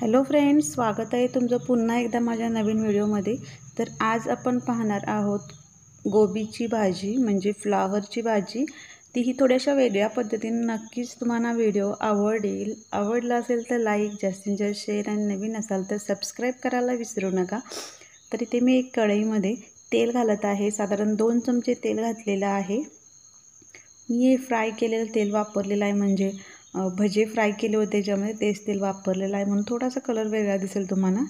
hello friends स्वागत आहे तुमचं पुन्हा एकदा माझ्या नवीन व्हिडिओमध्ये तर आज आपण पाहणार आहोत गोबीची भाजी म्हणजे फ्लावरची भाजी तीही थोड्याशा वेगळ्या पद्धतीने नक्कीच तुम्हाला व्हिडिओ आवडेल आवडला असेल तर लाईक जास्तीत जास्त शेअर आणि नवीन असाल तर सबस्क्राईब करायला विसरू नका तर इथे मी एक कढईमध्ये तेल घालत आहे साधारण दोन चमचे तेल घातलेलं आहे मी हे फ्राय केलेलं तेल वापरलेलं आहे म्हणजे भजे फ्राय केले होते ज्यामध्ये तेच तेल वापरलेलं आहे म्हणून थोडासा कलर वेगळा दिसेल तुम्हाला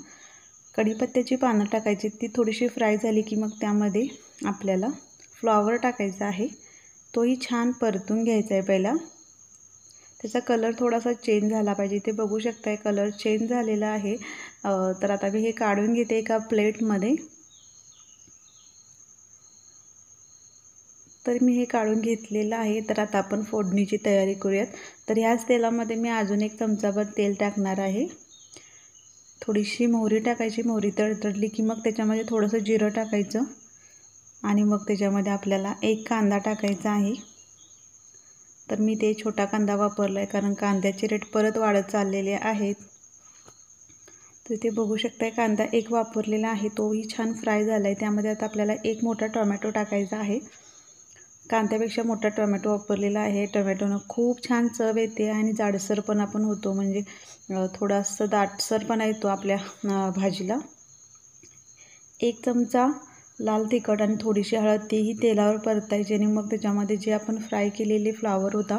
कढीपत्त्याची पानं टाकायची ती थोडीशी फ्राय झाली की मग त्यामध्ये आपल्याला फ्लॉवर टाकायचा आहे तोही छान परतून घ्यायचा आहे पहिला त्याचा कलर थोडासा चेंज झाला पाहिजे ते बघू शकताय कलर चेंज झालेला आहे तर आता मी हे काढून घेते एका प्लेटमध्ये तर मी हे काढून घेतलेलं आहे तर आता आपण फोडणीची तयारी करूयात तर ह्याच तेलामध्ये मी अजून एक चमचाभर तेल टाकणार आहे थोडीशी मोहरी टाकायची मोहरी तडतडली की मग त्याच्यामध्ये थोडंसं जिरं टाकायचं आणि मग त्याच्यामध्ये आपल्याला एक कांदा टाकायचा आहे तर मी ते छोटा कांदा वापरला आहे कारण कांद्याचे रेट परत वाढत चाललेले आहेत तर ते बघू शकताय कांदा एक वापरलेला आहे तोही छान फ्राय झाला आहे त्यामध्ये आता आपल्याला एक मोठा टोमॅटो टाकायचा आहे कांद्यापेक्षा मोठा टोमॅटो वापरलेला आहे टोमॅटोनं खूप छान चव येते आणि जाडसर पण आपण होतो म्हणजे थोडासा पण येतो आपल्या भाजीला एक चमचा लाल तिखट आणि थोडीशी हळद तीही तेलावर परतायची आणि मग त्याच्यामध्ये जे आपण फ्राय केलेले फ्लावर होता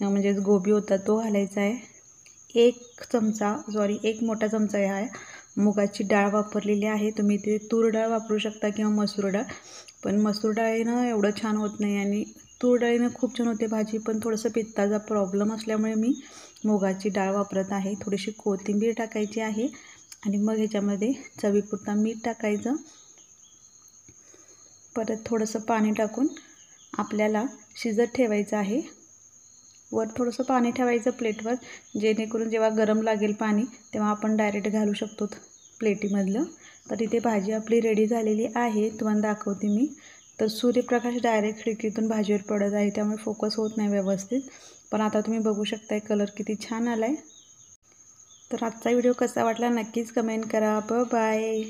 म्हणजेच गोबी होता तो घालायचा आहे एक चमचा सॉरी एक मोठा चमचा ह्या आहे मुगाची डाळ वापरलेली आहे तुम्ही ते तूर डाळ वापरू शकता किंवा मसूर डाळ पण मसूर डाळीनं एवढं छान होत नाही आणि तूर डाळीनं खूप छान होते भाजी पण थोडंसं पित्ताचा प्रॉब्लेम असल्यामुळे मी मुगाची डाळ वापरत आहे थोडीशी कोथिंबीर टाकायची आहे आणि मग ह्याच्यामध्ये चवीपुरता मीठ टाकायचं परत थोडंसं पाणी टाकून आपल्याला शिजत ठेवायचं आहे वर थोडंसं पाणी ठेवायचं प्लेटवर जेणेकरून जेव्हा गरम लागेल पाणी तेव्हा आपण डायरेक्ट घालू शकतो प्लेटीमधलं तर इथे भाजी आपली रेडी झालेली आहे तुम्हाला दाखवते मी तर सूर्यप्रकाश डायरेक्ट खिडकीतून भाजीवर पडत आहे त्यामुळे फोकस होत नाही व्यवस्थित पण आता तुम्ही बघू शकताय कलर किती छान आला आहे तर आजचा व्हिडिओ कसा वाटला नक्कीच कमेंट करा ब बाय